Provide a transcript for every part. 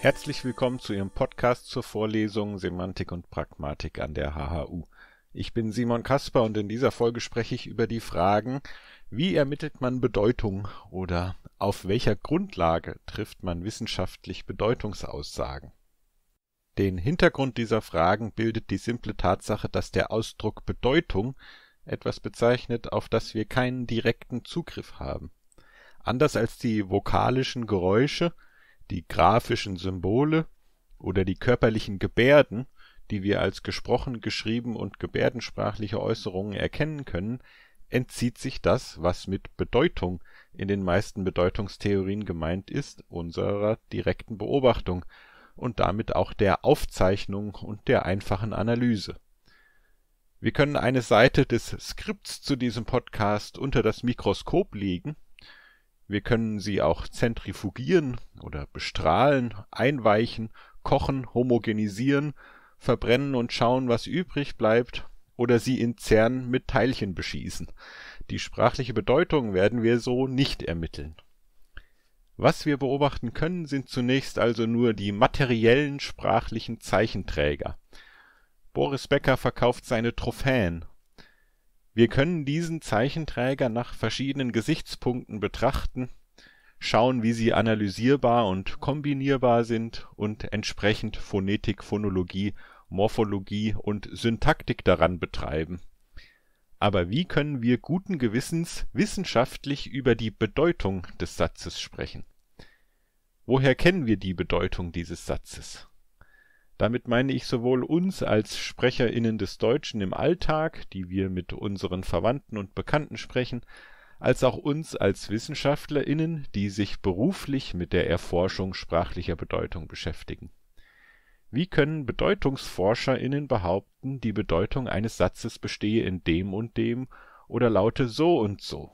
Herzlich willkommen zu Ihrem Podcast zur Vorlesung Semantik und Pragmatik an der HHU. Ich bin Simon Kasper und in dieser Folge spreche ich über die Fragen, wie ermittelt man Bedeutung oder auf welcher Grundlage trifft man wissenschaftlich Bedeutungsaussagen? Den Hintergrund dieser Fragen bildet die simple Tatsache, dass der Ausdruck Bedeutung etwas bezeichnet, auf das wir keinen direkten Zugriff haben. Anders als die vokalischen Geräusche, die grafischen Symbole oder die körperlichen Gebärden, die wir als gesprochen, geschrieben und gebärdensprachliche Äußerungen erkennen können, entzieht sich das, was mit Bedeutung in den meisten Bedeutungstheorien gemeint ist, unserer direkten Beobachtung und damit auch der Aufzeichnung und der einfachen Analyse wir können eine Seite des Skripts zu diesem Podcast unter das Mikroskop legen. Wir können sie auch zentrifugieren oder bestrahlen, einweichen, kochen, homogenisieren, verbrennen und schauen, was übrig bleibt, oder sie in CERN mit Teilchen beschießen. Die sprachliche Bedeutung werden wir so nicht ermitteln. Was wir beobachten können, sind zunächst also nur die materiellen sprachlichen Zeichenträger. Boris Becker verkauft seine Trophäen. Wir können diesen Zeichenträger nach verschiedenen Gesichtspunkten betrachten, schauen, wie sie analysierbar und kombinierbar sind und entsprechend Phonetik, Phonologie, Morphologie und Syntaktik daran betreiben. Aber wie können wir guten Gewissens wissenschaftlich über die Bedeutung des Satzes sprechen? Woher kennen wir die Bedeutung dieses Satzes? Damit meine ich sowohl uns als SprecherInnen des Deutschen im Alltag, die wir mit unseren Verwandten und Bekannten sprechen, als auch uns als WissenschaftlerInnen, die sich beruflich mit der Erforschung sprachlicher Bedeutung beschäftigen. Wie können BedeutungsforscherInnen behaupten, die Bedeutung eines Satzes bestehe in dem und dem oder laute so und so?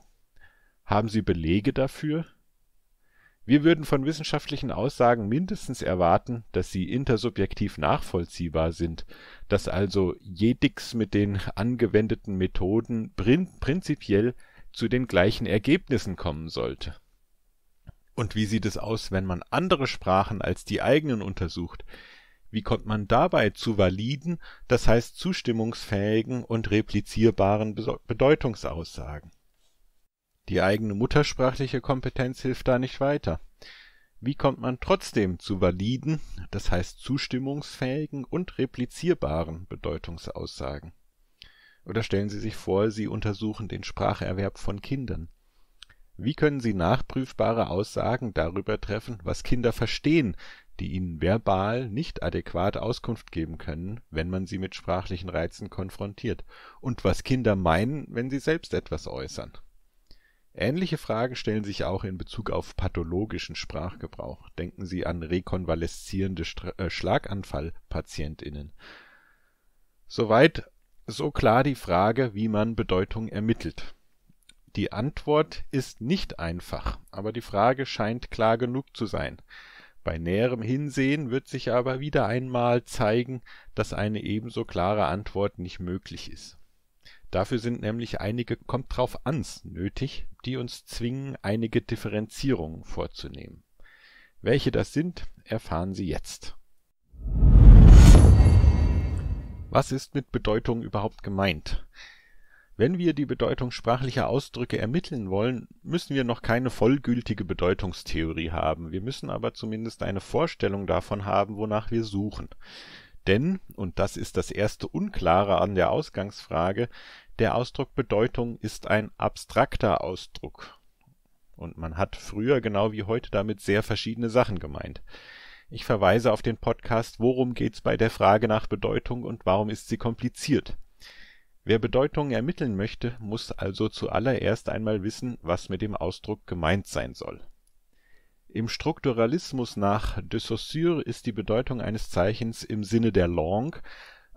Haben sie Belege dafür wir würden von wissenschaftlichen Aussagen mindestens erwarten, dass sie intersubjektiv nachvollziehbar sind, dass also Jedix mit den angewendeten Methoden prinzipiell zu den gleichen Ergebnissen kommen sollte. Und wie sieht es aus, wenn man andere Sprachen als die eigenen untersucht? Wie kommt man dabei zu validen, das heißt zustimmungsfähigen und replizierbaren Bedeutungsaussagen? Die eigene muttersprachliche Kompetenz hilft da nicht weiter. Wie kommt man trotzdem zu validen, das heißt zustimmungsfähigen und replizierbaren Bedeutungsaussagen? Oder stellen Sie sich vor, Sie untersuchen den Spracherwerb von Kindern. Wie können Sie nachprüfbare Aussagen darüber treffen, was Kinder verstehen, die ihnen verbal nicht adäquat Auskunft geben können, wenn man sie mit sprachlichen Reizen konfrontiert, und was Kinder meinen, wenn sie selbst etwas äußern? Ähnliche Fragen stellen sich auch in Bezug auf pathologischen Sprachgebrauch. Denken Sie an rekonvaleszierende äh, Schlaganfallpatientinnen. Soweit so klar die Frage, wie man Bedeutung ermittelt. Die Antwort ist nicht einfach, aber die Frage scheint klar genug zu sein. Bei näherem Hinsehen wird sich aber wieder einmal zeigen, dass eine ebenso klare Antwort nicht möglich ist Dafür sind nämlich einige Kommt-drauf-ans nötig, die uns zwingen, einige Differenzierungen vorzunehmen. Welche das sind, erfahren Sie jetzt. Was ist mit Bedeutung überhaupt gemeint? Wenn wir die Bedeutung sprachlicher Ausdrücke ermitteln wollen, müssen wir noch keine vollgültige Bedeutungstheorie haben, wir müssen aber zumindest eine Vorstellung davon haben, wonach wir suchen. Denn, und das ist das erste Unklare an der Ausgangsfrage, der Ausdruck Bedeutung ist ein abstrakter Ausdruck und man hat früher genau wie heute damit sehr verschiedene Sachen gemeint. Ich verweise auf den Podcast Worum geht's bei der Frage nach Bedeutung und warum ist sie kompliziert? Wer Bedeutung ermitteln möchte, muss also zuallererst einmal wissen, was mit dem Ausdruck gemeint sein soll. Im Strukturalismus nach de Saussure ist die Bedeutung eines Zeichens im Sinne der Langue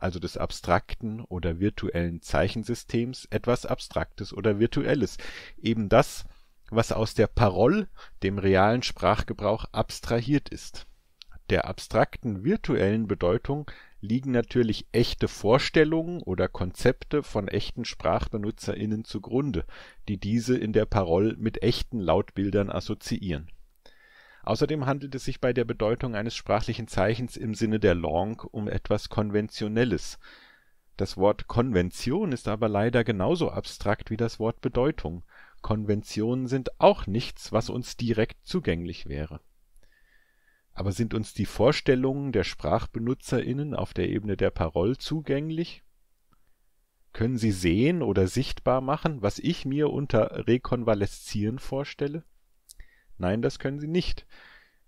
also des abstrakten oder virtuellen Zeichensystems, etwas Abstraktes oder Virtuelles, eben das, was aus der Parol, dem realen Sprachgebrauch, abstrahiert ist. Der abstrakten virtuellen Bedeutung liegen natürlich echte Vorstellungen oder Konzepte von echten SprachbenutzerInnen zugrunde, die diese in der Parol mit echten Lautbildern assoziieren Außerdem handelt es sich bei der Bedeutung eines sprachlichen Zeichens im Sinne der Langue um etwas Konventionelles. Das Wort Konvention ist aber leider genauso abstrakt wie das Wort Bedeutung. Konventionen sind auch nichts, was uns direkt zugänglich wäre. Aber sind uns die Vorstellungen der SprachbenutzerInnen auf der Ebene der Parol zugänglich? Können sie sehen oder sichtbar machen, was ich mir unter rekonvaleszieren vorstelle Nein, das können sie nicht.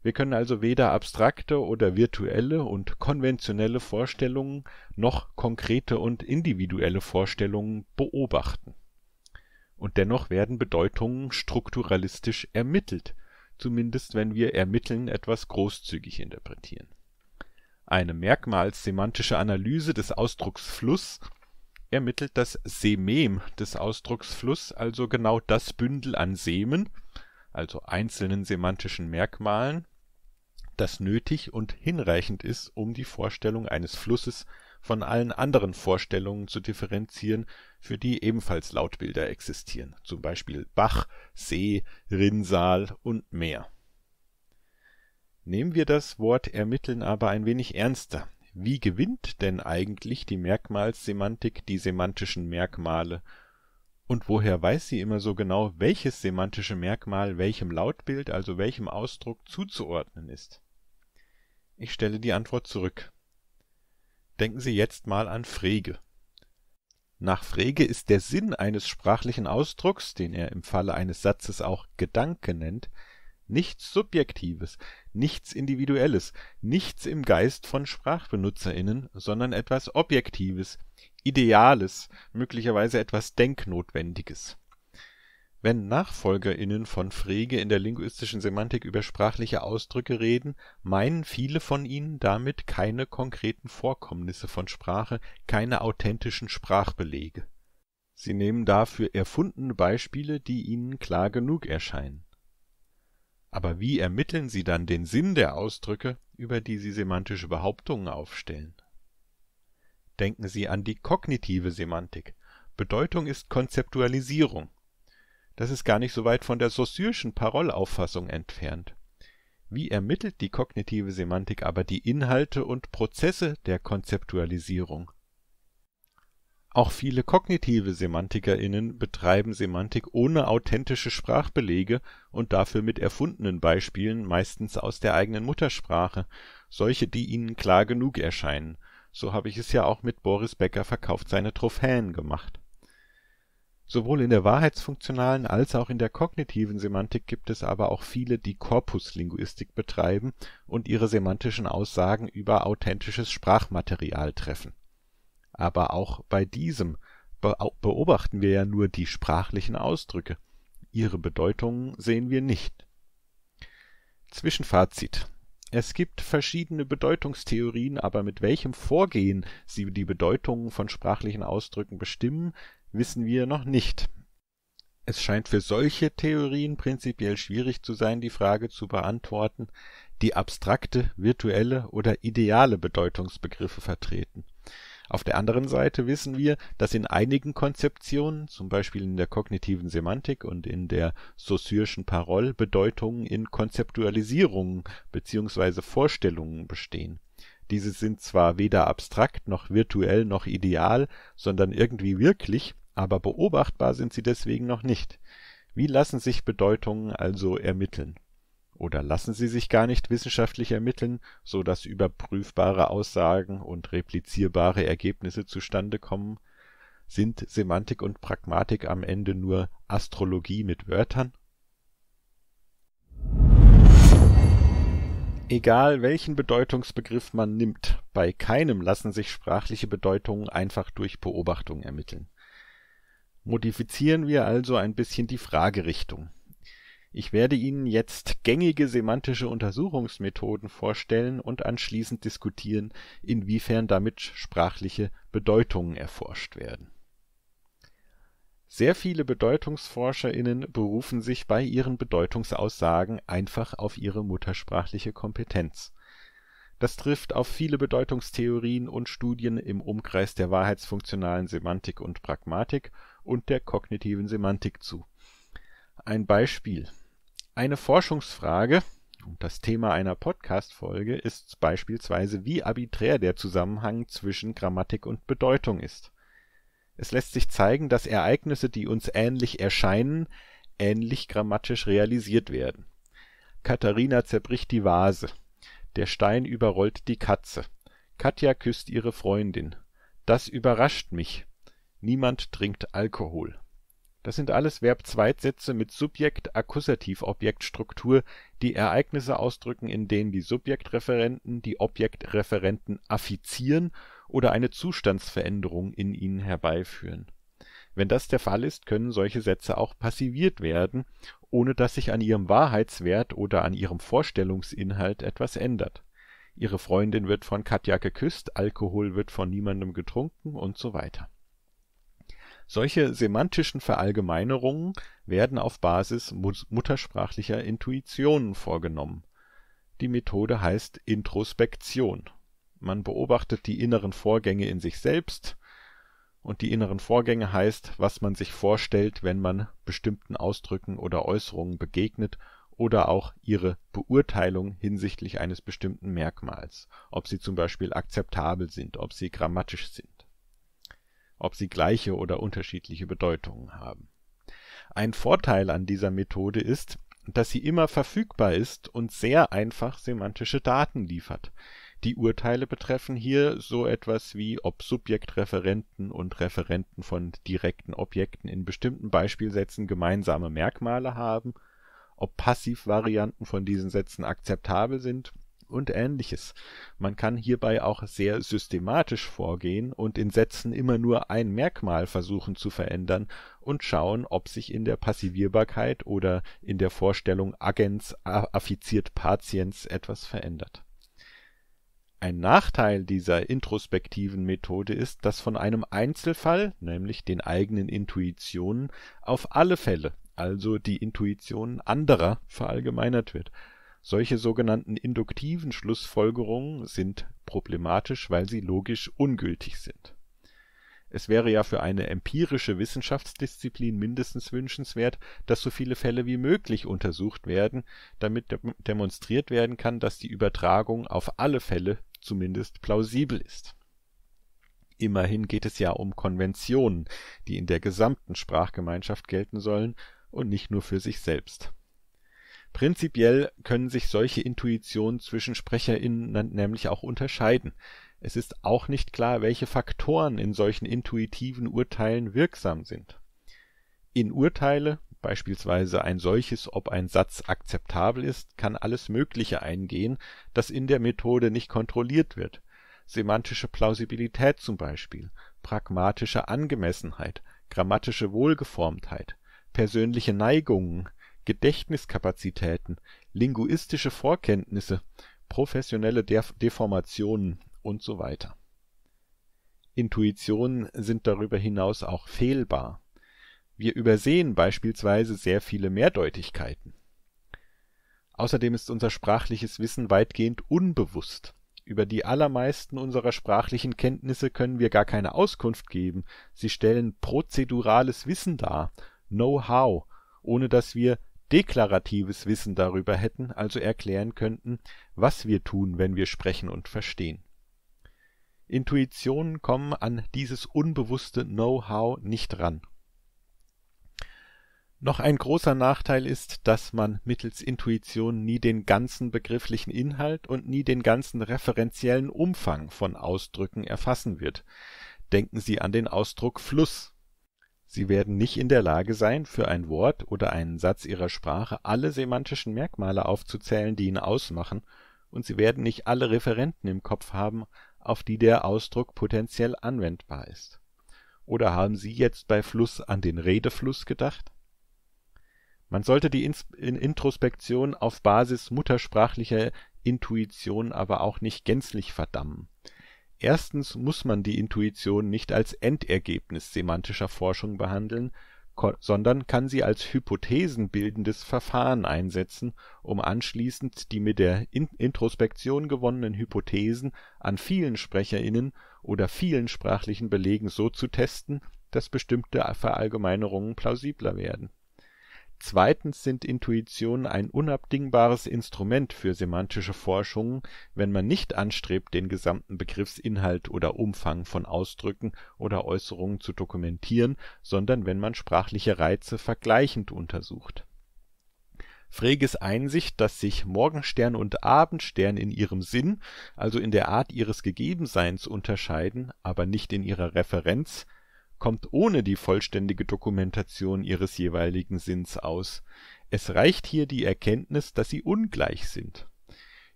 Wir können also weder abstrakte oder virtuelle und konventionelle Vorstellungen noch konkrete und individuelle Vorstellungen beobachten. Und dennoch werden Bedeutungen strukturalistisch ermittelt, zumindest wenn wir Ermitteln etwas großzügig interpretieren. Eine merkmalssemantische Analyse des Ausdrucks Fluss ermittelt das Semem des Ausdrucks Fluss, also genau das Bündel an Semen, also einzelnen semantischen Merkmalen, das nötig und hinreichend ist, um die Vorstellung eines Flusses von allen anderen Vorstellungen zu differenzieren, für die ebenfalls Lautbilder existieren zum Beispiel Bach, See, Rinnsal und Meer). Nehmen wir das Wort ermitteln aber ein wenig ernster: Wie gewinnt denn eigentlich die Merkmalssemantik die semantischen Merkmale und woher weiß sie immer so genau, welches semantische Merkmal welchem Lautbild, also welchem Ausdruck, zuzuordnen ist? Ich stelle die Antwort zurück. Denken Sie jetzt mal an Frege. Nach Frege ist der Sinn eines sprachlichen Ausdrucks, den er im Falle eines Satzes auch Gedanke nennt, nichts Subjektives, nichts Individuelles, nichts im Geist von SprachbenutzerInnen, sondern etwas Objektives, Ideales, möglicherweise etwas Denknotwendiges. Wenn NachfolgerInnen von Frege in der linguistischen Semantik über sprachliche Ausdrücke reden, meinen viele von ihnen damit keine konkreten Vorkommnisse von Sprache, keine authentischen Sprachbelege. Sie nehmen dafür erfundene Beispiele, die ihnen klar genug erscheinen. Aber wie ermitteln sie dann den Sinn der Ausdrücke, über die sie semantische Behauptungen aufstellen Denken Sie an die kognitive Semantik. Bedeutung ist Konzeptualisierung. Das ist gar nicht so weit von der Saussure'schen Parollauffassung entfernt. Wie ermittelt die kognitive Semantik aber die Inhalte und Prozesse der Konzeptualisierung? Auch viele kognitive SemantikerInnen betreiben Semantik ohne authentische Sprachbelege und dafür mit erfundenen Beispielen, meistens aus der eigenen Muttersprache, solche, die ihnen klar genug erscheinen so habe ich es ja auch mit Boris Becker verkauft seine Trophäen gemacht. Sowohl in der wahrheitsfunktionalen als auch in der kognitiven Semantik gibt es aber auch viele, die Korpuslinguistik betreiben und ihre semantischen Aussagen über authentisches Sprachmaterial treffen. Aber auch bei diesem beobachten wir ja nur die sprachlichen Ausdrücke. Ihre Bedeutungen sehen wir nicht. Zwischenfazit es gibt verschiedene Bedeutungstheorien, aber mit welchem Vorgehen sie die Bedeutungen von sprachlichen Ausdrücken bestimmen, wissen wir noch nicht. Es scheint für solche Theorien prinzipiell schwierig zu sein, die Frage zu beantworten, die abstrakte, virtuelle oder ideale Bedeutungsbegriffe vertreten auf der anderen Seite wissen wir, dass in einigen Konzeptionen, zum Beispiel in der kognitiven Semantik und in der Saussure'schen Parole, Bedeutungen in Konzeptualisierungen bzw. Vorstellungen bestehen. Diese sind zwar weder abstrakt noch virtuell noch ideal, sondern irgendwie wirklich, aber beobachtbar sind sie deswegen noch nicht. Wie lassen sich Bedeutungen also ermitteln oder lassen sie sich gar nicht wissenschaftlich ermitteln, so dass überprüfbare Aussagen und replizierbare Ergebnisse zustande kommen? Sind Semantik und Pragmatik am Ende nur Astrologie mit Wörtern? Egal welchen Bedeutungsbegriff man nimmt, bei keinem lassen sich sprachliche Bedeutungen einfach durch Beobachtung ermitteln. Modifizieren wir also ein bisschen die Fragerichtung ich werde Ihnen jetzt gängige semantische Untersuchungsmethoden vorstellen und anschließend diskutieren, inwiefern damit sprachliche Bedeutungen erforscht werden. Sehr viele BedeutungsforscherInnen berufen sich bei ihren Bedeutungsaussagen einfach auf ihre muttersprachliche Kompetenz. Das trifft auf viele Bedeutungstheorien und Studien im Umkreis der wahrheitsfunktionalen Semantik und Pragmatik und der kognitiven Semantik zu. Ein Beispiel eine Forschungsfrage und das Thema einer Podcast-Folge ist beispielsweise, wie arbiträr der Zusammenhang zwischen Grammatik und Bedeutung ist. Es lässt sich zeigen, dass Ereignisse, die uns ähnlich erscheinen, ähnlich grammatisch realisiert werden. Katharina zerbricht die Vase. Der Stein überrollt die Katze. Katja küsst ihre Freundin. Das überrascht mich. Niemand trinkt Alkohol. Das sind alles Verb-Zweitsätze mit Subjekt-Akkusativ-Objekt-Struktur, die Ereignisse ausdrücken, in denen die Subjektreferenten die Objektreferenten affizieren oder eine Zustandsveränderung in ihnen herbeiführen. Wenn das der Fall ist, können solche Sätze auch passiviert werden, ohne dass sich an ihrem Wahrheitswert oder an ihrem Vorstellungsinhalt etwas ändert. Ihre Freundin wird von Katja geküsst, Alkohol wird von niemandem getrunken und so weiter solche semantischen Verallgemeinerungen werden auf Basis muttersprachlicher Intuitionen vorgenommen. Die Methode heißt Introspektion. Man beobachtet die inneren Vorgänge in sich selbst und die inneren Vorgänge heißt, was man sich vorstellt, wenn man bestimmten Ausdrücken oder Äußerungen begegnet oder auch ihre Beurteilung hinsichtlich eines bestimmten Merkmals, ob sie zum Beispiel akzeptabel sind, ob sie grammatisch sind ob sie gleiche oder unterschiedliche Bedeutungen haben. Ein Vorteil an dieser Methode ist, dass sie immer verfügbar ist und sehr einfach semantische Daten liefert. Die Urteile betreffen hier so etwas wie, ob Subjektreferenten und Referenten von direkten Objekten in bestimmten Beispielsätzen gemeinsame Merkmale haben, ob Passivvarianten von diesen Sätzen akzeptabel sind und ähnliches. Man kann hierbei auch sehr systematisch vorgehen und in Sätzen immer nur ein Merkmal versuchen zu verändern und schauen, ob sich in der Passivierbarkeit oder in der Vorstellung agens affiziert Patients etwas verändert. Ein Nachteil dieser introspektiven Methode ist, dass von einem Einzelfall, nämlich den eigenen Intuitionen, auf alle Fälle, also die Intuitionen anderer, verallgemeinert wird solche sogenannten induktiven Schlussfolgerungen sind problematisch, weil sie logisch ungültig sind. Es wäre ja für eine empirische Wissenschaftsdisziplin mindestens wünschenswert, dass so viele Fälle wie möglich untersucht werden, damit demonstriert werden kann, dass die Übertragung auf alle Fälle zumindest plausibel ist. Immerhin geht es ja um Konventionen, die in der gesamten Sprachgemeinschaft gelten sollen und nicht nur für sich selbst Prinzipiell können sich solche Intuitionen zwischen SprecherInnen nämlich auch unterscheiden. Es ist auch nicht klar, welche Faktoren in solchen intuitiven Urteilen wirksam sind. In Urteile (beispielsweise ein solches, ob ein Satz akzeptabel ist) kann alles Mögliche eingehen, das in der Methode nicht kontrolliert wird (semantische Plausibilität zum Beispiel, pragmatische Angemessenheit, grammatische Wohlgeformtheit, persönliche Neigungen Gedächtniskapazitäten, linguistische Vorkenntnisse, professionelle Deformationen und so weiter. Intuitionen sind darüber hinaus auch fehlbar. Wir übersehen beispielsweise sehr viele Mehrdeutigkeiten. Außerdem ist unser sprachliches Wissen weitgehend unbewusst. Über die allermeisten unserer sprachlichen Kenntnisse können wir gar keine Auskunft geben, sie stellen prozedurales Wissen dar, Know-how, ohne dass wir deklaratives Wissen darüber hätten, also erklären könnten, was wir tun, wenn wir sprechen und verstehen. Intuitionen kommen an dieses unbewusste Know-how nicht ran. Noch ein großer Nachteil ist, dass man mittels Intuition nie den ganzen begrifflichen Inhalt und nie den ganzen referenziellen Umfang von Ausdrücken erfassen wird. Denken Sie an den Ausdruck Fluss. Sie werden nicht in der Lage sein, für ein Wort oder einen Satz ihrer Sprache alle semantischen Merkmale aufzuzählen, die ihn ausmachen, und sie werden nicht alle Referenten im Kopf haben, auf die der Ausdruck potenziell anwendbar ist. Oder haben Sie jetzt bei Fluss an den Redefluss gedacht? Man sollte die Introspektion auf Basis muttersprachlicher Intuition aber auch nicht gänzlich verdammen Erstens muss man die Intuition nicht als Endergebnis semantischer Forschung behandeln, sondern kann sie als hypothesenbildendes Verfahren einsetzen, um anschließend die mit der Introspektion gewonnenen Hypothesen an vielen SprecherInnen oder vielen sprachlichen Belegen so zu testen, dass bestimmte Verallgemeinerungen plausibler werden Zweitens sind Intuitionen ein unabdingbares Instrument für semantische Forschungen, wenn man nicht anstrebt, den gesamten Begriffsinhalt oder Umfang von Ausdrücken oder Äußerungen zu dokumentieren, sondern wenn man sprachliche Reize vergleichend untersucht. Freges Einsicht, dass sich Morgenstern und Abendstern in ihrem Sinn, also in der Art ihres Gegebenseins, unterscheiden, aber nicht in ihrer Referenz kommt ohne die vollständige Dokumentation ihres jeweiligen Sinns aus, es reicht hier die Erkenntnis, dass sie ungleich sind.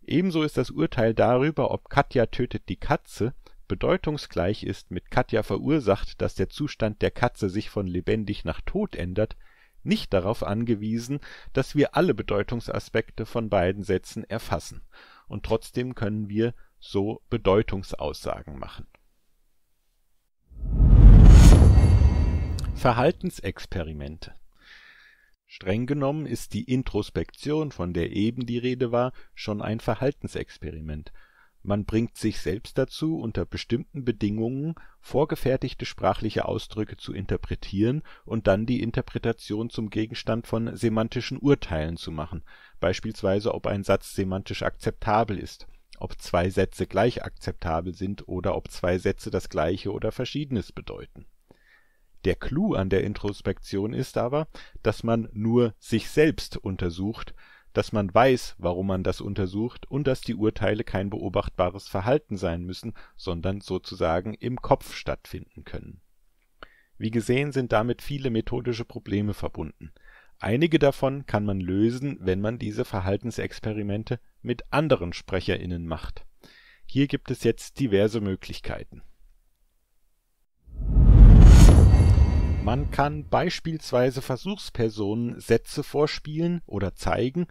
Ebenso ist das Urteil darüber, ob Katja tötet die Katze bedeutungsgleich ist mit Katja verursacht, dass der Zustand der Katze sich von lebendig nach tot ändert, nicht darauf angewiesen, dass wir alle Bedeutungsaspekte von beiden Sätzen erfassen, und trotzdem können wir so Bedeutungsaussagen machen Verhaltensexperimente. Streng genommen ist die Introspektion, von der eben die Rede war, schon ein Verhaltensexperiment. Man bringt sich selbst dazu, unter bestimmten Bedingungen vorgefertigte sprachliche Ausdrücke zu interpretieren und dann die Interpretation zum Gegenstand von semantischen Urteilen zu machen, beispielsweise ob ein Satz semantisch akzeptabel ist, ob zwei Sätze gleich akzeptabel sind oder ob zwei Sätze das Gleiche oder Verschiedenes bedeuten der Clou an der Introspektion ist aber, dass man nur sich selbst untersucht, dass man weiß, warum man das untersucht und dass die Urteile kein beobachtbares Verhalten sein müssen, sondern sozusagen im Kopf stattfinden können. Wie gesehen sind damit viele methodische Probleme verbunden. Einige davon kann man lösen, wenn man diese Verhaltensexperimente mit anderen SprecherInnen macht. Hier gibt es jetzt diverse Möglichkeiten Man kann beispielsweise Versuchspersonen Sätze vorspielen oder zeigen,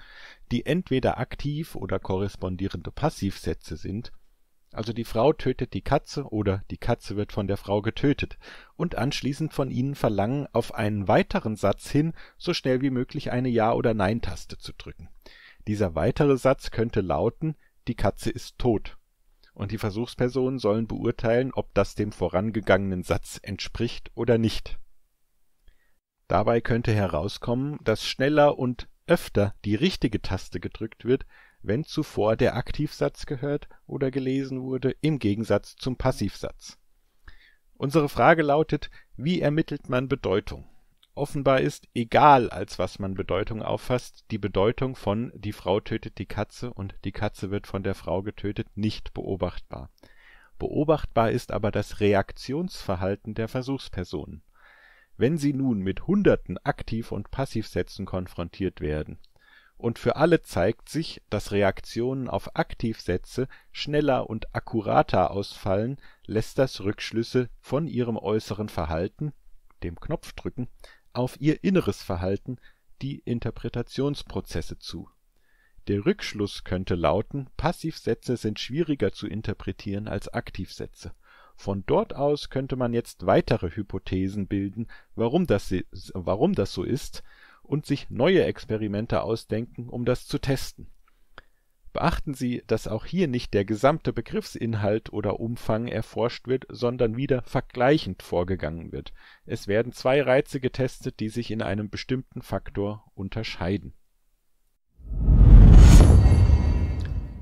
die entweder Aktiv oder korrespondierende Passivsätze sind (also „ Die Frau tötet die Katze “oder „ Die Katze wird von der Frau getötet “) und anschließend von ihnen verlangen, auf einen weiteren Satz hin so schnell wie möglich eine Ja oder Nein-Taste zu drücken. Dieser weitere Satz könnte lauten „ Die Katze ist tot “und die Versuchspersonen sollen beurteilen, ob das dem vorangegangenen Satz entspricht oder nicht Dabei könnte herauskommen, dass schneller und öfter die richtige Taste gedrückt wird, wenn zuvor der Aktivsatz gehört oder gelesen wurde, im Gegensatz zum Passivsatz. Unsere Frage lautet: Wie ermittelt man Bedeutung? Offenbar ist, egal als was man Bedeutung auffasst, die Bedeutung von „ die Frau tötet die Katze “und „ die Katze wird von der Frau getötet “nicht beobachtbar. Beobachtbar ist aber das Reaktionsverhalten der Versuchspersonen wenn sie nun mit hunderten Aktiv und Passivsätzen konfrontiert werden. Und für alle zeigt sich, dass Reaktionen auf Aktivsätze schneller und akkurater ausfallen, lässt das Rückschlüsse von ihrem äußeren Verhalten (dem Knopfdrücken) auf ihr inneres Verhalten (die Interpretationsprozesse) zu. Der Rückschluss könnte lauten, Passivsätze sind schwieriger zu interpretieren als Aktivsätze von dort aus könnte man jetzt weitere Hypothesen bilden, warum das, warum das so ist, und sich neue Experimente ausdenken, um das zu testen. Beachten Sie, dass auch hier nicht der gesamte Begriffsinhalt oder Umfang erforscht wird, sondern wieder vergleichend vorgegangen wird. Es werden zwei Reize getestet, die sich in einem bestimmten Faktor unterscheiden.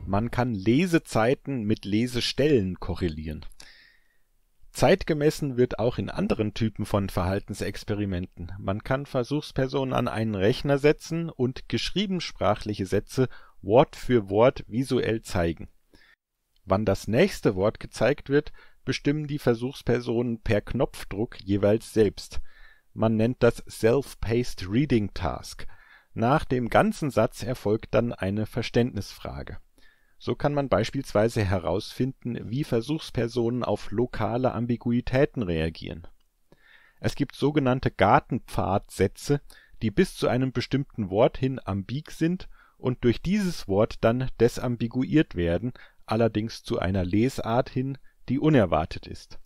Man kann Lesezeiten mit Lesestellen korrelieren Zeitgemessen wird auch in anderen Typen von Verhaltensexperimenten. Man kann Versuchspersonen an einen Rechner setzen und geschriebensprachliche Sätze Wort für Wort visuell zeigen. Wann das nächste Wort gezeigt wird, bestimmen die Versuchspersonen per Knopfdruck jeweils selbst. Man nennt das Self-Paced Reading Task. Nach dem ganzen Satz erfolgt dann eine Verständnisfrage so kann man beispielsweise herausfinden, wie Versuchspersonen auf lokale Ambiguitäten reagieren. Es gibt sogenannte Gartenpfadsätze, die bis zu einem bestimmten Wort hin ambig sind und durch dieses Wort dann desambiguiert werden, allerdings zu einer Lesart hin, die unerwartet ist.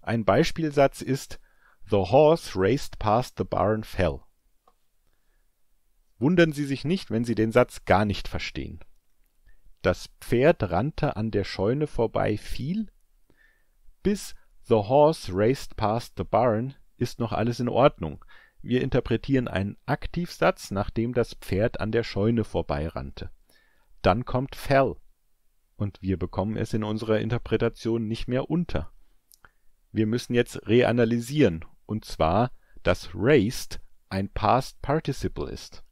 Ein Beispielsatz ist The horse raced past the barn fell. Wundern Sie sich nicht, wenn Sie den Satz gar nicht verstehen das Pferd rannte an der Scheune vorbei, fiel. Bis The horse raced past the barn ist noch alles in Ordnung. Wir interpretieren einen Aktivsatz, nachdem das Pferd an der Scheune vorbeirannte. Dann kommt fell und wir bekommen es in unserer Interpretation nicht mehr unter. Wir müssen jetzt reanalysieren und zwar, dass raced ein Past Participle ist.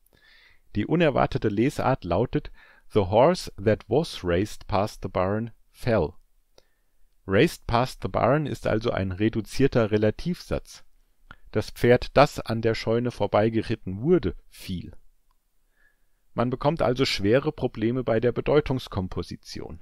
Die unerwartete Lesart lautet, The horse that was raced past the barn fell. Raced past the barn ist also ein reduzierter Relativsatz. Das Pferd, das an der Scheune vorbeigeritten wurde, fiel. Man bekommt also schwere Probleme bei der Bedeutungskomposition.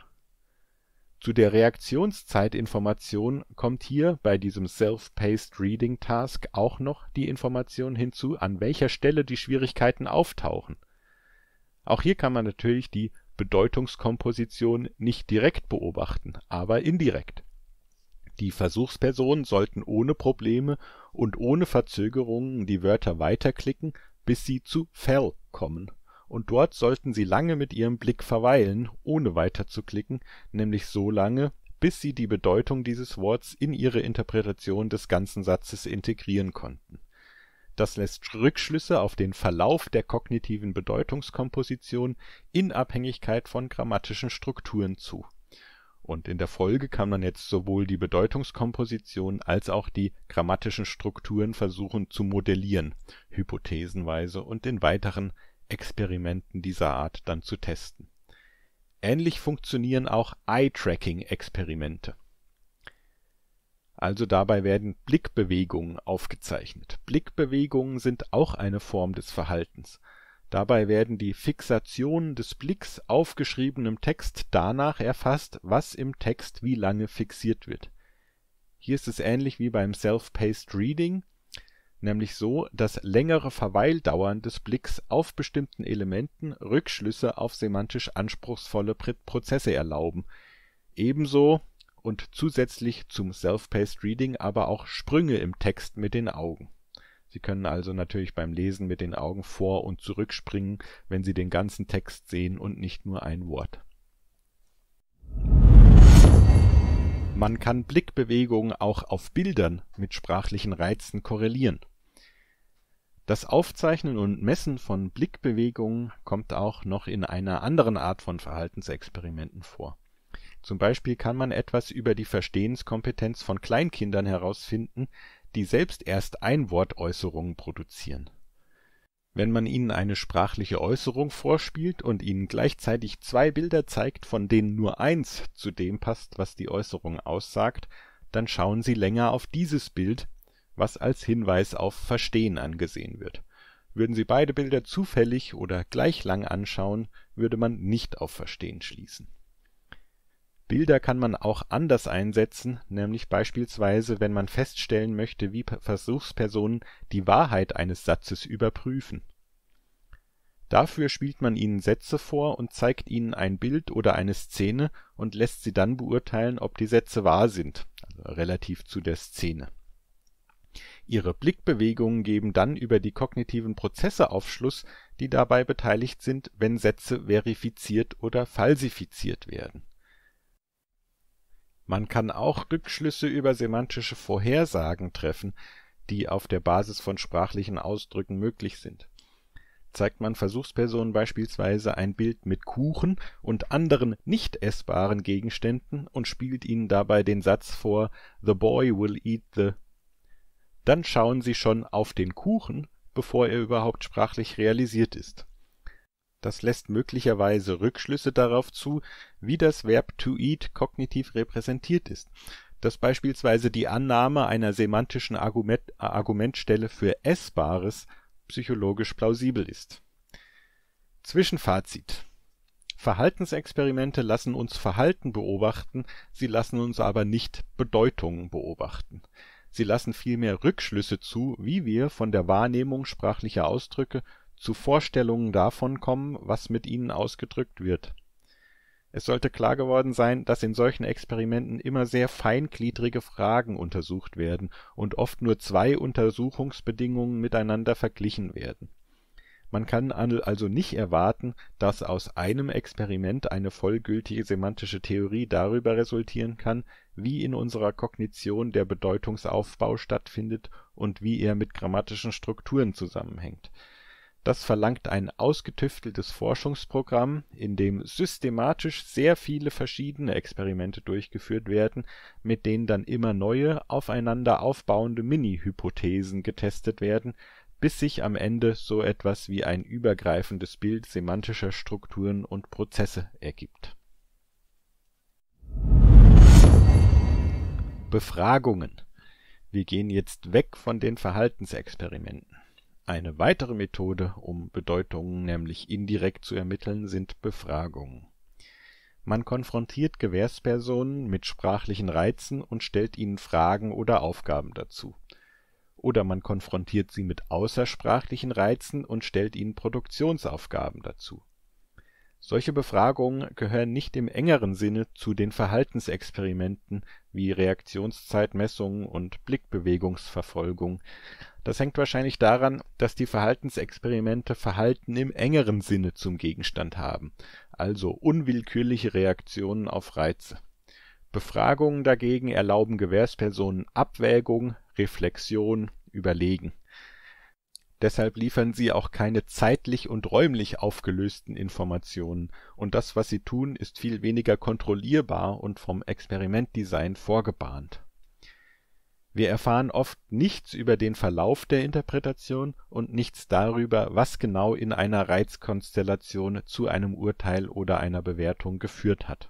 Zu der Reaktionszeitinformation kommt hier bei diesem Self-Paced Reading Task auch noch die Information hinzu, an welcher Stelle die Schwierigkeiten auftauchen auch hier kann man natürlich die Bedeutungskomposition nicht direkt beobachten, aber indirekt. Die Versuchspersonen sollten ohne Probleme und ohne Verzögerungen die Wörter weiterklicken, bis sie zu fell kommen, und dort sollten sie lange mit ihrem Blick verweilen, ohne weiterzuklicken, nämlich so lange, bis sie die Bedeutung dieses Worts in ihre Interpretation des ganzen Satzes integrieren konnten das lässt Rückschlüsse auf den Verlauf der kognitiven Bedeutungskomposition in Abhängigkeit von grammatischen Strukturen zu. Und in der Folge kann man jetzt sowohl die Bedeutungskomposition als auch die grammatischen Strukturen versuchen zu modellieren (hypothesenweise) und in weiteren Experimenten dieser Art dann zu testen. Ähnlich funktionieren auch Eye-Tracking-Experimente also dabei werden Blickbewegungen aufgezeichnet. Blickbewegungen sind auch eine Form des Verhaltens. Dabei werden die Fixationen des Blicks auf geschriebenem Text danach erfasst, was im Text wie lange fixiert wird. Hier ist es ähnlich wie beim Self-Paced Reading, nämlich so, dass längere Verweildauern des Blicks auf bestimmten Elementen Rückschlüsse auf semantisch anspruchsvolle Prozesse erlauben. Ebenso und zusätzlich zum Self-Paced Reading aber auch Sprünge im Text mit den Augen. Sie können also natürlich beim Lesen mit den Augen vor und zurückspringen, wenn Sie den ganzen Text sehen und nicht nur ein Wort. Man kann Blickbewegungen auch auf Bildern mit sprachlichen Reizen korrelieren. Das Aufzeichnen und Messen von Blickbewegungen kommt auch noch in einer anderen Art von Verhaltensexperimenten vor zum Beispiel kann man etwas über die Verstehenskompetenz von Kleinkindern herausfinden, die selbst erst Einwortäußerungen produzieren. Wenn man ihnen eine sprachliche Äußerung vorspielt und ihnen gleichzeitig zwei Bilder zeigt, von denen nur eins zu dem passt, was die Äußerung aussagt, dann schauen sie länger auf dieses Bild, was als Hinweis auf Verstehen angesehen wird. Würden sie beide Bilder zufällig oder gleich lang anschauen, würde man nicht auf Verstehen schließen Bilder kann man auch anders einsetzen, nämlich beispielsweise, wenn man feststellen möchte, wie Versuchspersonen die Wahrheit eines Satzes überprüfen. Dafür spielt man ihnen Sätze vor und zeigt ihnen ein Bild oder eine Szene und lässt sie dann beurteilen, ob die Sätze wahr sind also (relativ zu der Szene). Ihre Blickbewegungen geben dann über die kognitiven Prozesse Aufschluss, die dabei beteiligt sind, wenn Sätze verifiziert oder falsifiziert werden man kann auch Rückschlüsse über semantische Vorhersagen treffen, die auf der Basis von sprachlichen Ausdrücken möglich sind. Zeigt man Versuchspersonen beispielsweise ein Bild mit Kuchen und anderen nicht essbaren Gegenständen und spielt ihnen dabei den Satz vor The boy will eat the, dann schauen sie schon auf den Kuchen, bevor er überhaupt sprachlich realisiert ist das lässt möglicherweise Rückschlüsse darauf zu, wie das Verb to eat kognitiv repräsentiert ist, dass beispielsweise die Annahme einer semantischen Argumentstelle für Essbares psychologisch plausibel ist. Zwischenfazit Verhaltensexperimente lassen uns Verhalten beobachten, sie lassen uns aber nicht Bedeutungen beobachten. Sie lassen vielmehr Rückschlüsse zu, wie wir von der Wahrnehmung sprachlicher Ausdrücke zu Vorstellungen davon kommen, was mit ihnen ausgedrückt wird. Es sollte klar geworden sein, dass in solchen Experimenten immer sehr feingliedrige Fragen untersucht werden und oft nur zwei Untersuchungsbedingungen miteinander verglichen werden. Man kann also nicht erwarten, dass aus einem Experiment eine vollgültige semantische Theorie darüber resultieren kann, wie in unserer Kognition der Bedeutungsaufbau stattfindet und wie er mit grammatischen Strukturen zusammenhängt das verlangt ein ausgetüfteltes Forschungsprogramm, in dem systematisch sehr viele verschiedene Experimente durchgeführt werden, mit denen dann immer neue, aufeinander aufbauende Mini-Hypothesen getestet werden, bis sich am Ende so etwas wie ein übergreifendes Bild semantischer Strukturen und Prozesse ergibt. Befragungen. Wir gehen jetzt weg von den Verhaltensexperimenten eine weitere Methode, um Bedeutungen nämlich indirekt zu ermitteln, sind Befragungen. Man konfrontiert Gewährspersonen mit sprachlichen Reizen und stellt ihnen Fragen oder Aufgaben dazu. Oder man konfrontiert sie mit außersprachlichen Reizen und stellt ihnen Produktionsaufgaben dazu. Solche Befragungen gehören nicht im engeren Sinne zu den Verhaltensexperimenten wie Reaktionszeitmessungen und Blickbewegungsverfolgung das hängt wahrscheinlich daran, dass die Verhaltensexperimente Verhalten im engeren Sinne zum Gegenstand haben, also unwillkürliche Reaktionen auf Reize. Befragungen dagegen erlauben Gewährspersonen Abwägung, Reflexion, Überlegen. Deshalb liefern sie auch keine zeitlich und räumlich aufgelösten Informationen, und das, was sie tun, ist viel weniger kontrollierbar und vom Experimentdesign vorgebahnt wir erfahren oft nichts über den Verlauf der Interpretation und nichts darüber, was genau in einer Reizkonstellation zu einem Urteil oder einer Bewertung geführt hat.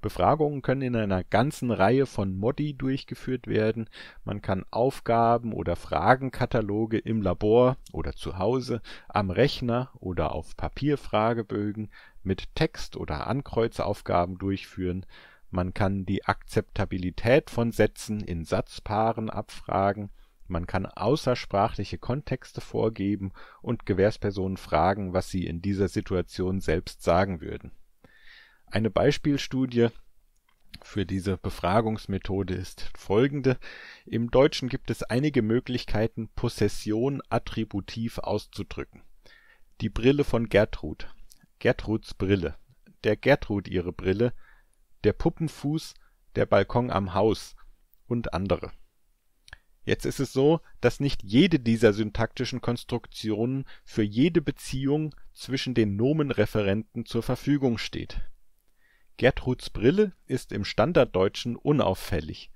Befragungen können in einer ganzen Reihe von Modi durchgeführt werden, man kann Aufgaben oder Fragenkataloge im Labor oder zu Hause, am Rechner oder auf Papierfragebögen mit Text oder Ankreuzaufgaben durchführen man kann die Akzeptabilität von Sätzen in Satzpaaren abfragen, man kann außersprachliche Kontexte vorgeben und Gewährspersonen fragen, was sie in dieser Situation selbst sagen würden. Eine Beispielstudie für diese Befragungsmethode ist folgende. Im Deutschen gibt es einige Möglichkeiten, Possession attributiv auszudrücken. Die Brille von Gertrud. Gertruds Brille. Der Gertrud ihre Brille. Der Puppenfuß, Der Balkon am Haus und andere. Jetzt ist es so, dass nicht jede dieser syntaktischen Konstruktionen für jede Beziehung zwischen den Nomenreferenten zur Verfügung steht. Gertruds Brille ist im Standarddeutschen unauffällig,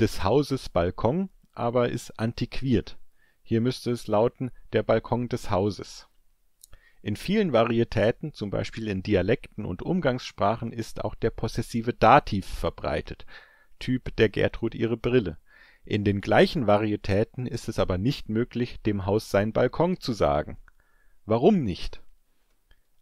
des Hauses Balkon aber ist antiquiert, hier müsste es lauten Der Balkon des Hauses in vielen Varietäten, zum Beispiel in Dialekten und Umgangssprachen, ist auch der possessive Dativ verbreitet (Typ der Gertrud ihre Brille). In den gleichen Varietäten ist es aber nicht möglich, dem Haus sein Balkon zu sagen. Warum nicht?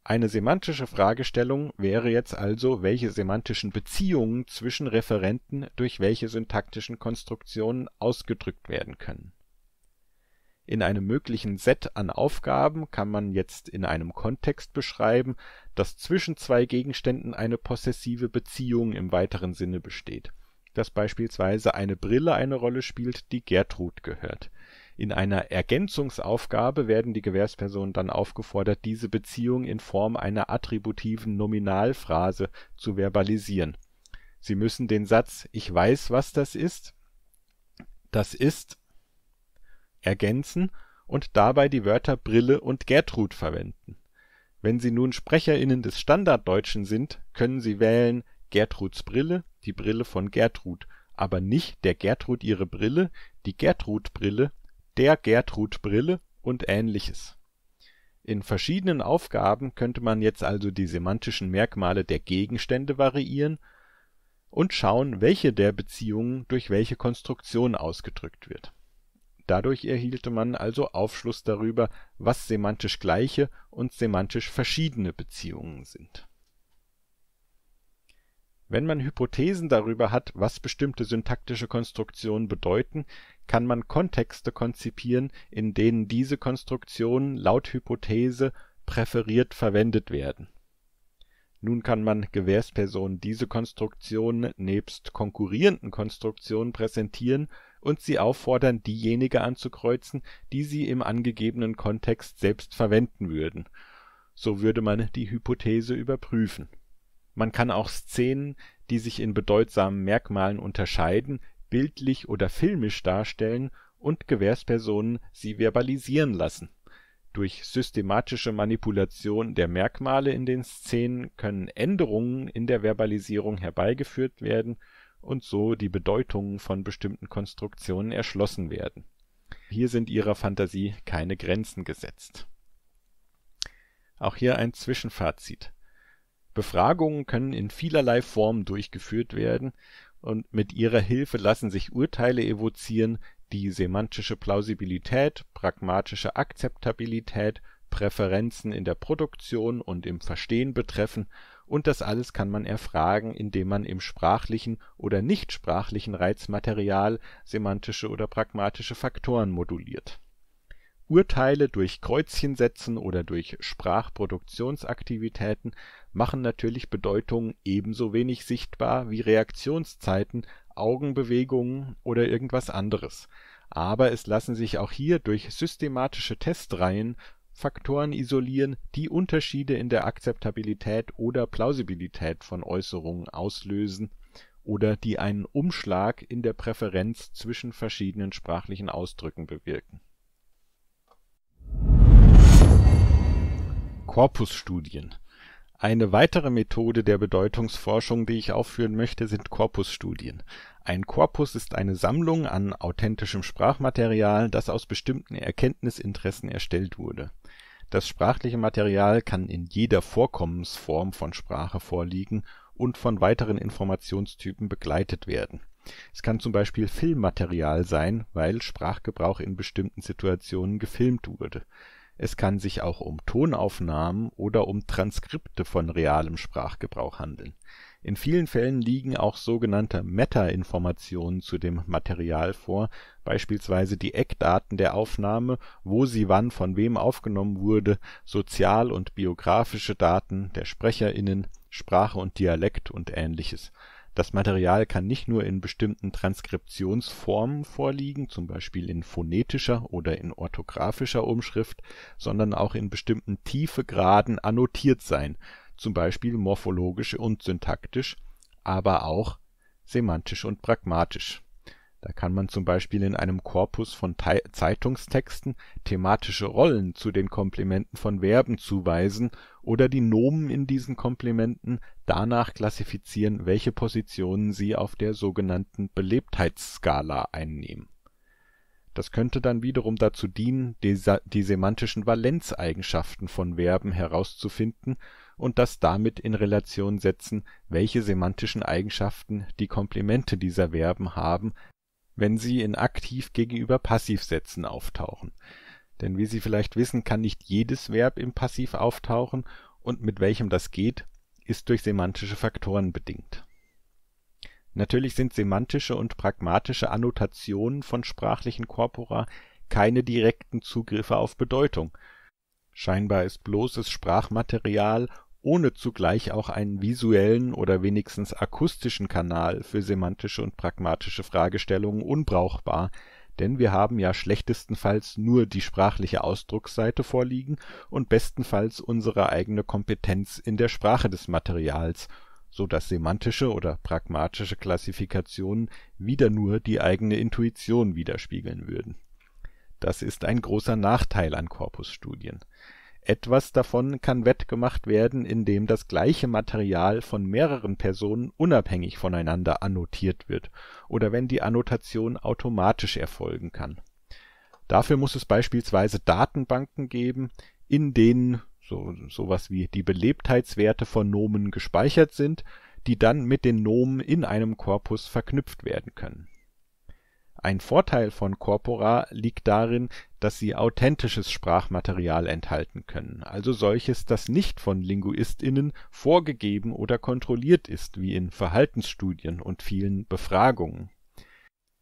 Eine semantische Fragestellung wäre jetzt also, welche semantischen Beziehungen zwischen Referenten durch welche syntaktischen Konstruktionen ausgedrückt werden können in einem möglichen Set an Aufgaben kann man jetzt in einem Kontext beschreiben, dass zwischen zwei Gegenständen eine possessive Beziehung im weiteren Sinne besteht, dass beispielsweise eine Brille eine Rolle spielt, die Gertrud gehört. In einer Ergänzungsaufgabe werden die Gewährspersonen dann aufgefordert, diese Beziehung in Form einer attributiven Nominalphrase zu verbalisieren. Sie müssen den Satz Ich weiß, was das ist. Das ist ergänzen und dabei die Wörter Brille und Gertrud verwenden. Wenn Sie nun SprecherInnen des Standarddeutschen sind, können Sie wählen Gertruds Brille, die Brille von Gertrud, aber nicht der Gertrud ihre Brille, die Gertrud-Brille, der Gertrud-Brille und ähnliches. In verschiedenen Aufgaben könnte man jetzt also die semantischen Merkmale der Gegenstände variieren und schauen, welche der Beziehungen durch welche Konstruktion ausgedrückt wird Dadurch erhielte man also Aufschluss darüber, was semantisch gleiche und semantisch verschiedene Beziehungen sind. Wenn man Hypothesen darüber hat, was bestimmte syntaktische Konstruktionen bedeuten, kann man Kontexte konzipieren, in denen diese Konstruktionen laut Hypothese präferiert verwendet werden. Nun kann man Gewährspersonen diese Konstruktionen nebst konkurrierenden Konstruktionen präsentieren und sie auffordern, diejenige anzukreuzen, die sie im angegebenen Kontext selbst verwenden würden. So würde man die Hypothese überprüfen. Man kann auch Szenen, die sich in bedeutsamen Merkmalen unterscheiden, bildlich oder filmisch darstellen und Gewährspersonen sie verbalisieren lassen. Durch systematische Manipulation der Merkmale in den Szenen können Änderungen in der Verbalisierung herbeigeführt werden und so die Bedeutungen von bestimmten Konstruktionen erschlossen werden. Hier sind ihrer Fantasie keine Grenzen gesetzt. Auch hier ein Zwischenfazit. Befragungen können in vielerlei Form durchgeführt werden und mit ihrer Hilfe lassen sich Urteile evozieren, die semantische Plausibilität, pragmatische Akzeptabilität, Präferenzen in der Produktion und im Verstehen betreffen und das alles kann man erfragen, indem man im sprachlichen oder nicht sprachlichen Reizmaterial semantische oder pragmatische Faktoren moduliert. Urteile durch Kreuzchensetzen oder durch Sprachproduktionsaktivitäten machen natürlich Bedeutungen ebenso wenig sichtbar wie Reaktionszeiten, Augenbewegungen oder irgendwas anderes, aber es lassen sich auch hier durch systematische Testreihen Faktoren isolieren, die Unterschiede in der Akzeptabilität oder Plausibilität von Äußerungen auslösen oder die einen Umschlag in der Präferenz zwischen verschiedenen sprachlichen Ausdrücken bewirken. Korpusstudien Eine weitere Methode der Bedeutungsforschung, die ich aufführen möchte, sind Korpusstudien. Ein Korpus ist eine Sammlung an authentischem Sprachmaterial, das aus bestimmten Erkenntnisinteressen erstellt wurde das sprachliche Material kann in jeder Vorkommensform von Sprache vorliegen und von weiteren Informationstypen begleitet werden. Es kann zum Beispiel Filmmaterial sein, weil Sprachgebrauch in bestimmten Situationen gefilmt wurde. Es kann sich auch um Tonaufnahmen oder um Transkripte von realem Sprachgebrauch handeln in vielen Fällen liegen auch sogenannte Meta-Informationen zu dem Material vor, beispielsweise die Eckdaten der Aufnahme, wo sie wann von wem aufgenommen wurde, sozial und biografische Daten der SprecherInnen, Sprache und Dialekt und Ähnliches. Das Material kann nicht nur in bestimmten Transkriptionsformen vorliegen zum Beispiel in phonetischer oder in orthografischer Umschrift), sondern auch in bestimmten Tiefegraden annotiert sein zum Beispiel morphologisch und syntaktisch, aber auch semantisch und pragmatisch. Da kann man zum Beispiel in einem Korpus von Tei Zeitungstexten thematische Rollen zu den Komplementen von Verben zuweisen oder die Nomen in diesen Komplementen danach klassifizieren, welche Positionen sie auf der sogenannten Belebtheitsskala einnehmen. Das könnte dann wiederum dazu dienen, die semantischen Valenzeigenschaften von Verben herauszufinden und das damit in Relation setzen, welche semantischen Eigenschaften die Komplemente dieser Verben haben, wenn sie in Aktiv gegenüber Passivsätzen auftauchen. Denn wie Sie vielleicht wissen, kann nicht jedes Verb im Passiv auftauchen, und mit welchem das geht, ist durch semantische Faktoren bedingt. Natürlich sind semantische und pragmatische Annotationen von sprachlichen Corpora keine direkten Zugriffe auf Bedeutung. Scheinbar ist bloßes Sprachmaterial ohne zugleich auch einen visuellen oder wenigstens akustischen Kanal für semantische und pragmatische Fragestellungen unbrauchbar, denn wir haben ja schlechtestenfalls nur die sprachliche Ausdrucksseite vorliegen und bestenfalls unsere eigene Kompetenz in der Sprache des Materials, so dass semantische oder pragmatische Klassifikationen wieder nur die eigene Intuition widerspiegeln würden. Das ist ein großer Nachteil an Korpusstudien etwas davon kann wettgemacht werden, indem das gleiche Material von mehreren Personen unabhängig voneinander annotiert wird oder wenn die Annotation automatisch erfolgen kann. Dafür muss es beispielsweise Datenbanken geben, in denen so sowas wie die Belebtheitswerte von Nomen gespeichert sind, die dann mit den Nomen in einem Korpus verknüpft werden können ein Vorteil von Corpora liegt darin, dass sie authentisches Sprachmaterial enthalten können, also solches, das nicht von LinguistInnen vorgegeben oder kontrolliert ist wie in Verhaltensstudien und vielen Befragungen.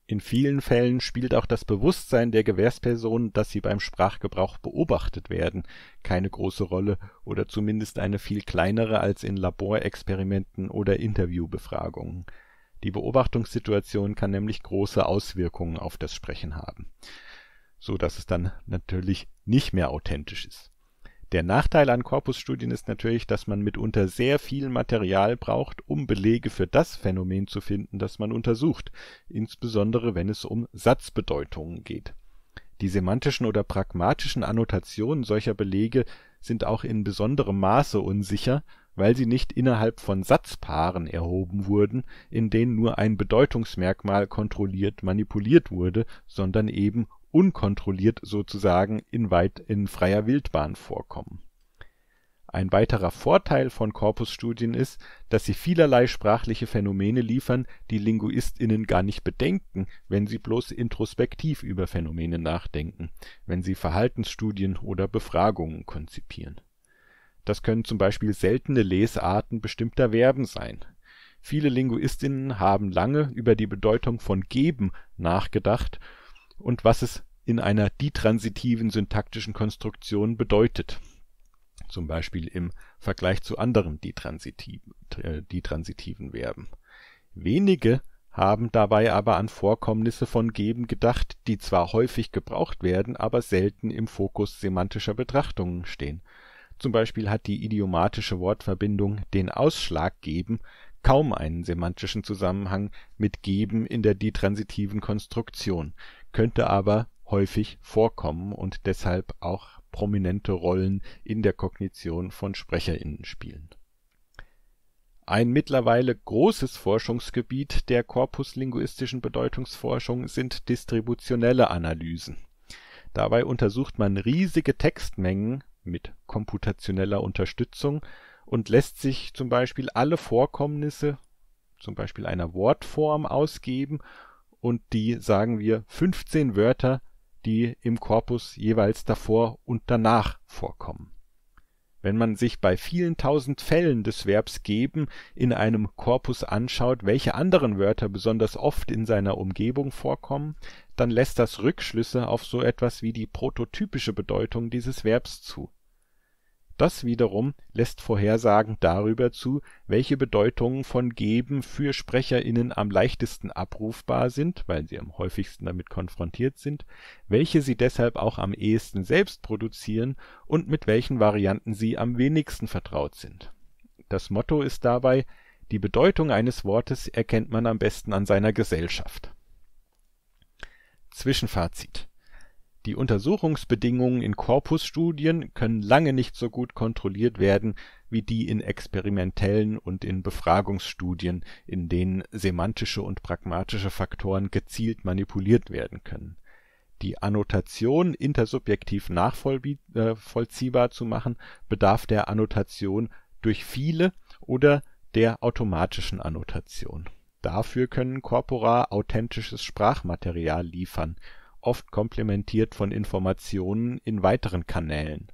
In vielen Fällen spielt auch das Bewusstsein der Gewährspersonen, dass sie beim Sprachgebrauch beobachtet werden, keine große Rolle oder zumindest eine viel kleinere als in Laborexperimenten oder Interviewbefragungen die Beobachtungssituation kann nämlich große Auswirkungen auf das Sprechen haben, so dass es dann natürlich nicht mehr authentisch ist. Der Nachteil an Korpusstudien ist natürlich, dass man mitunter sehr viel Material braucht, um Belege für das Phänomen zu finden, das man untersucht, insbesondere wenn es um Satzbedeutungen geht. Die semantischen oder pragmatischen Annotationen solcher Belege sind auch in besonderem Maße unsicher weil sie nicht innerhalb von Satzpaaren erhoben wurden, in denen nur ein Bedeutungsmerkmal kontrolliert manipuliert wurde, sondern eben unkontrolliert sozusagen in weit in freier Wildbahn vorkommen. Ein weiterer Vorteil von Korpusstudien ist, dass sie vielerlei sprachliche Phänomene liefern, die LinguistInnen gar nicht bedenken, wenn sie bloß introspektiv über Phänomene nachdenken, wenn sie Verhaltensstudien oder Befragungen konzipieren das können zum Beispiel seltene Lesarten bestimmter Verben sein. Viele Linguistinnen haben lange über die Bedeutung von geben nachgedacht und was es in einer ditransitiven syntaktischen Konstruktion bedeutet Zum Beispiel im Vergleich zu anderen ditransitiven äh, Verben). Wenige haben dabei aber an Vorkommnisse von geben gedacht, die zwar häufig gebraucht werden, aber selten im Fokus semantischer Betrachtungen stehen zum Beispiel hat die idiomatische Wortverbindung den Ausschlag geben kaum einen semantischen Zusammenhang mit geben in der detransitiven Konstruktion, könnte aber häufig vorkommen und deshalb auch prominente Rollen in der Kognition von SprecherInnen spielen. Ein mittlerweile großes Forschungsgebiet der korpuslinguistischen Bedeutungsforschung sind distributionelle Analysen. Dabei untersucht man riesige Textmengen mit computationeller Unterstützung und lässt sich zum Beispiel alle Vorkommnisse, zum Beispiel einer Wortform ausgeben und die, sagen wir, 15 Wörter, die im Korpus jeweils davor und danach vorkommen. Wenn man sich bei vielen tausend Fällen des Verbs geben in einem Korpus anschaut, welche anderen Wörter besonders oft in seiner Umgebung vorkommen, dann lässt das Rückschlüsse auf so etwas wie die prototypische Bedeutung dieses Verbs zu. Das wiederum lässt Vorhersagen darüber zu, welche Bedeutungen von Geben für SprecherInnen am leichtesten abrufbar sind (weil sie am häufigsten damit konfrontiert sind), welche sie deshalb auch am ehesten selbst produzieren und mit welchen Varianten sie am wenigsten vertraut sind. Das Motto ist dabei: Die Bedeutung eines Wortes erkennt man am besten an seiner Gesellschaft Zwischenfazit: Die Untersuchungsbedingungen in Korpusstudien können lange nicht so gut kontrolliert werden wie die in experimentellen und in Befragungsstudien, in denen semantische und pragmatische Faktoren gezielt manipuliert werden können. Die Annotation intersubjektiv nachvollziehbar äh, zu machen, bedarf der Annotation durch viele oder der automatischen Annotation Dafür können Corpora authentisches Sprachmaterial liefern, oft komplementiert von Informationen in weiteren Kanälen.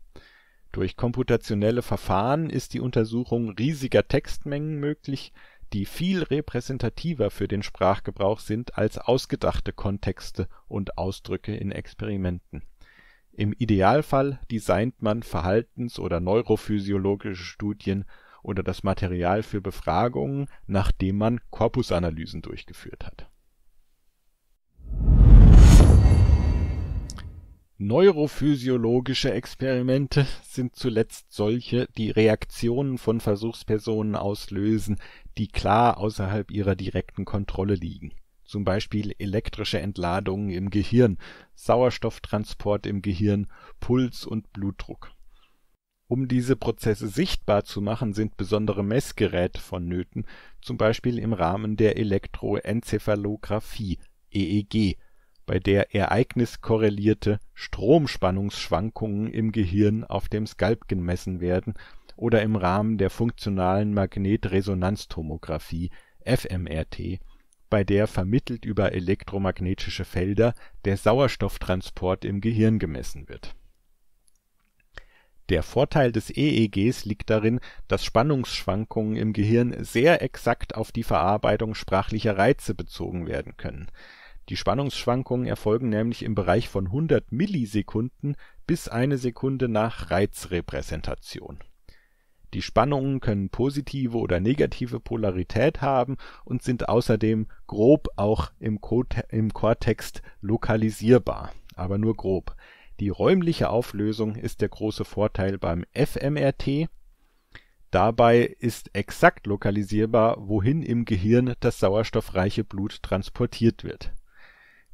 Durch computationelle Verfahren ist die Untersuchung riesiger Textmengen möglich, die viel repräsentativer für den Sprachgebrauch sind als ausgedachte Kontexte und Ausdrücke in Experimenten. Im Idealfall designt man verhaltens oder neurophysiologische Studien oder das Material für Befragungen, nachdem man Korpusanalysen durchgeführt hat. Neurophysiologische Experimente sind zuletzt solche, die Reaktionen von Versuchspersonen auslösen, die klar außerhalb ihrer direkten Kontrolle liegen Zum Beispiel elektrische Entladungen im Gehirn, Sauerstofftransport im Gehirn, Puls und Blutdruck um diese Prozesse sichtbar zu machen, sind besondere Messgeräte vonnöten, zum Beispiel im Rahmen der Elektroenzephalographie (EEG), bei der ereigniskorrelierte Stromspannungsschwankungen im Gehirn auf dem Skalp gemessen werden, oder im Rahmen der funktionalen Magnetresonanztomographie (fMRT), bei der vermittelt über elektromagnetische Felder der Sauerstofftransport im Gehirn gemessen wird der Vorteil des EEGs liegt darin, dass Spannungsschwankungen im Gehirn sehr exakt auf die Verarbeitung sprachlicher Reize bezogen werden können. Die Spannungsschwankungen erfolgen nämlich im Bereich von 100 Millisekunden bis eine Sekunde nach Reizrepräsentation. Die Spannungen können positive oder negative Polarität haben und sind außerdem grob auch im Kortext lokalisierbar (aber nur grob die räumliche Auflösung ist der große Vorteil beim fMRT. Dabei ist exakt lokalisierbar, wohin im Gehirn das sauerstoffreiche Blut transportiert wird.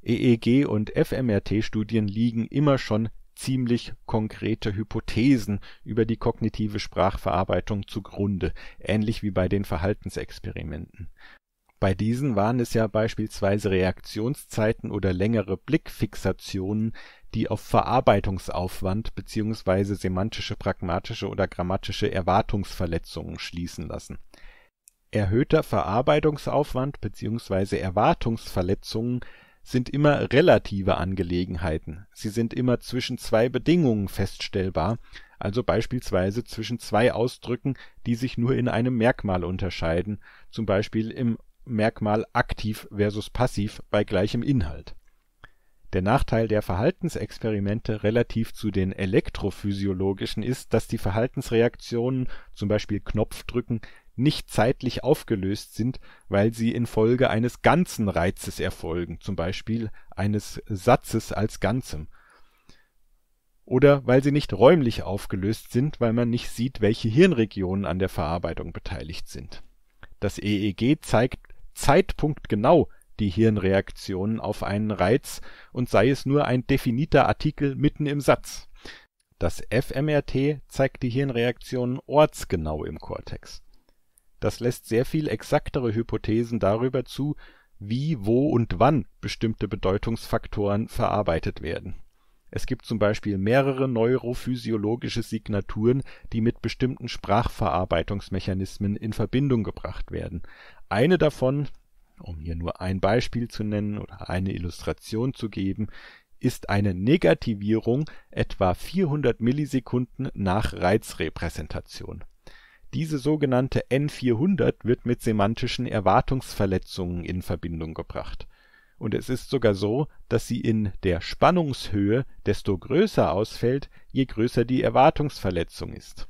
EEG- und fMRT-Studien liegen immer schon ziemlich konkrete Hypothesen über die kognitive Sprachverarbeitung zugrunde, ähnlich wie bei den Verhaltensexperimenten bei diesen waren es ja beispielsweise Reaktionszeiten oder längere Blickfixationen, die auf Verarbeitungsaufwand bzw. semantische, pragmatische oder grammatische Erwartungsverletzungen schließen lassen. Erhöhter Verarbeitungsaufwand bzw. Erwartungsverletzungen sind immer relative Angelegenheiten, sie sind immer zwischen zwei Bedingungen feststellbar, also beispielsweise zwischen zwei Ausdrücken, die sich nur in einem Merkmal unterscheiden, zum Beispiel im Merkmal aktiv versus passiv bei gleichem Inhalt. Der Nachteil der Verhaltensexperimente relativ zu den elektrophysiologischen ist, dass die Verhaltensreaktionen (z. B. Knopfdrücken) nicht zeitlich aufgelöst sind, weil sie infolge eines ganzen Reizes erfolgen (z. B. eines Satzes als Ganzem) oder weil sie nicht räumlich aufgelöst sind, weil man nicht sieht, welche Hirnregionen an der Verarbeitung beteiligt sind. Das EEG zeigt zeitpunktgenau die Hirnreaktionen auf einen Reiz und sei es nur ein definiter Artikel mitten im Satz. Das fMRT zeigt die Hirnreaktionen ortsgenau im Kortex. Das lässt sehr viel exaktere Hypothesen darüber zu, wie, wo und wann bestimmte Bedeutungsfaktoren verarbeitet werden. Es gibt zum Beispiel mehrere neurophysiologische Signaturen, die mit bestimmten Sprachverarbeitungsmechanismen in Verbindung gebracht werden eine davon, um hier nur ein Beispiel zu nennen oder eine Illustration zu geben, ist eine Negativierung etwa 400 Millisekunden nach Reizrepräsentation. Diese sogenannte N400 wird mit semantischen Erwartungsverletzungen in Verbindung gebracht. Und es ist sogar so, dass sie in der Spannungshöhe desto größer ausfällt, je größer die Erwartungsverletzung ist.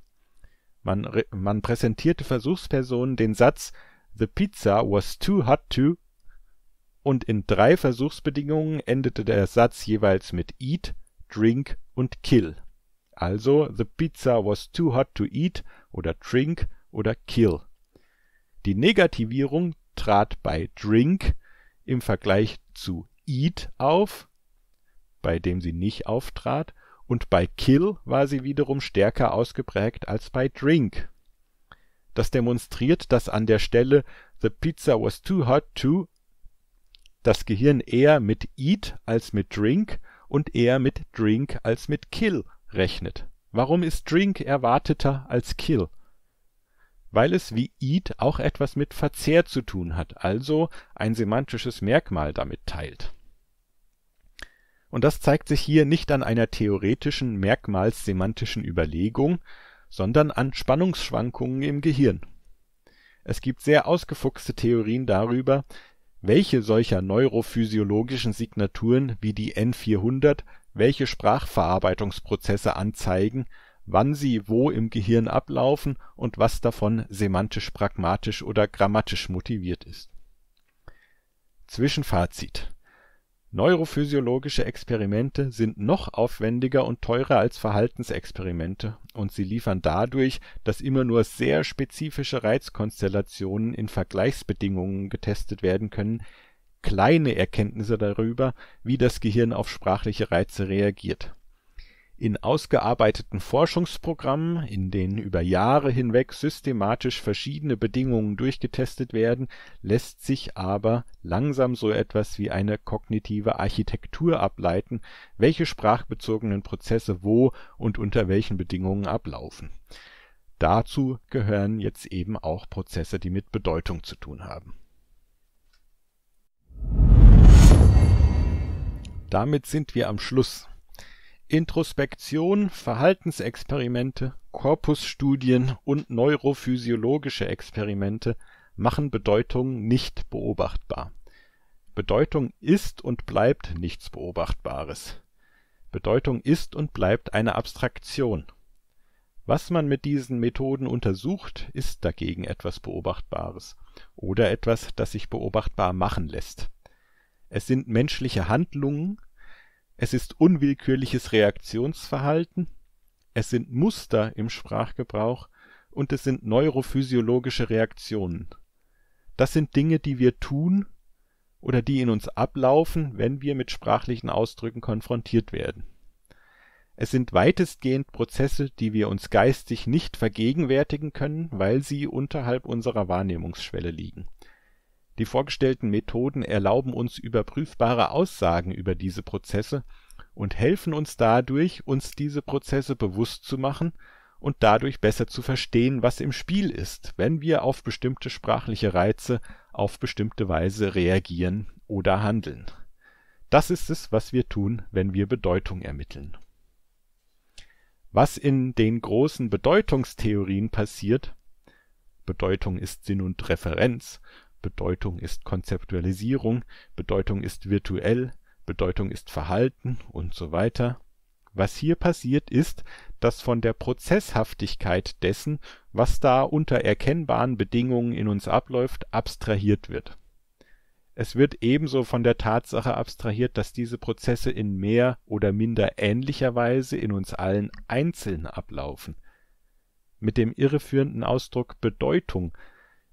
Man, man präsentierte Versuchspersonen den Satz The pizza was too hot to und in drei Versuchsbedingungen endete der Satz jeweils mit eat, drink und kill. Also The pizza was too hot to eat oder drink oder kill. Die Negativierung trat bei drink im Vergleich zu eat auf, bei dem sie nicht auftrat, und bei kill war sie wiederum stärker ausgeprägt als bei drink das demonstriert, dass an der Stelle The pizza was too hot to das Gehirn eher mit eat als mit drink und eher mit drink als mit kill rechnet. Warum ist drink erwarteter als kill? Weil es wie eat auch etwas mit Verzehr zu tun hat, also ein semantisches Merkmal damit teilt. Und das zeigt sich hier nicht an einer theoretischen merkmalssemantischen Überlegung, sondern an Spannungsschwankungen im Gehirn. Es gibt sehr ausgefuchste Theorien darüber, welche solcher neurophysiologischen Signaturen wie die N400 welche Sprachverarbeitungsprozesse anzeigen, wann sie wo im Gehirn ablaufen und was davon semantisch-pragmatisch oder grammatisch motiviert ist. Zwischenfazit Neurophysiologische Experimente sind noch aufwendiger und teurer als Verhaltensexperimente, und sie liefern dadurch, dass immer nur sehr spezifische Reizkonstellationen in Vergleichsbedingungen getestet werden können, kleine Erkenntnisse darüber, wie das Gehirn auf sprachliche Reize reagiert in ausgearbeiteten Forschungsprogrammen, in denen über Jahre hinweg systematisch verschiedene Bedingungen durchgetestet werden, lässt sich aber langsam so etwas wie eine kognitive Architektur ableiten, welche sprachbezogenen Prozesse wo und unter welchen Bedingungen ablaufen. Dazu gehören jetzt eben auch Prozesse, die mit Bedeutung zu tun haben. Damit sind wir am Schluss Introspektion, Verhaltensexperimente, Korpusstudien und neurophysiologische Experimente machen Bedeutung nicht beobachtbar. Bedeutung ist und bleibt nichts Beobachtbares. Bedeutung ist und bleibt eine Abstraktion. Was man mit diesen Methoden untersucht, ist dagegen etwas Beobachtbares oder etwas, das sich beobachtbar machen lässt. Es sind menschliche Handlungen, es ist unwillkürliches Reaktionsverhalten, es sind Muster im Sprachgebrauch und es sind neurophysiologische Reaktionen. Das sind Dinge, die wir tun oder die in uns ablaufen, wenn wir mit sprachlichen Ausdrücken konfrontiert werden. Es sind weitestgehend Prozesse, die wir uns geistig nicht vergegenwärtigen können, weil sie unterhalb unserer Wahrnehmungsschwelle liegen die vorgestellten Methoden erlauben uns überprüfbare Aussagen über diese Prozesse und helfen uns dadurch, uns diese Prozesse bewusst zu machen und dadurch besser zu verstehen, was im Spiel ist, wenn wir auf bestimmte sprachliche Reize auf bestimmte Weise reagieren oder handeln. Das ist es, was wir tun, wenn wir Bedeutung ermitteln. Was in den großen Bedeutungstheorien passiert Bedeutung ist Sinn und Referenz Bedeutung ist Konzeptualisierung, Bedeutung ist virtuell, Bedeutung ist Verhalten und so weiter. Was hier passiert ist, dass von der Prozesshaftigkeit dessen, was da unter erkennbaren Bedingungen in uns abläuft, abstrahiert wird. Es wird ebenso von der Tatsache abstrahiert, dass diese Prozesse in mehr oder minder ähnlicher Weise in uns allen einzeln ablaufen. Mit dem irreführenden Ausdruck Bedeutung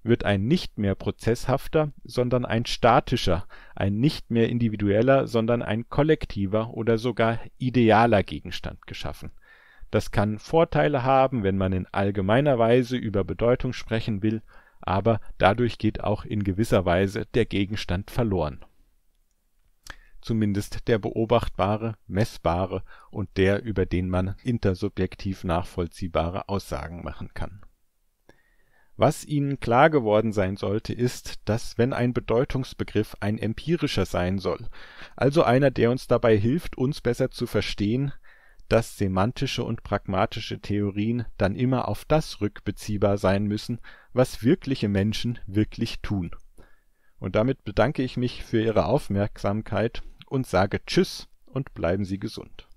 wird ein nicht mehr prozesshafter, sondern ein statischer, ein nicht mehr individueller, sondern ein kollektiver oder sogar idealer Gegenstand geschaffen. Das kann Vorteile haben, wenn man in allgemeiner Weise über Bedeutung sprechen will, aber dadurch geht auch in gewisser Weise der Gegenstand verloren. Zumindest der beobachtbare, messbare und der, über den man intersubjektiv nachvollziehbare Aussagen machen kann was ihnen klar geworden sein sollte, ist, dass wenn ein Bedeutungsbegriff ein empirischer sein soll, also einer, der uns dabei hilft, uns besser zu verstehen, dass semantische und pragmatische Theorien dann immer auf das rückbeziehbar sein müssen, was wirkliche Menschen wirklich tun. Und damit bedanke ich mich für Ihre Aufmerksamkeit und sage Tschüss und bleiben Sie gesund.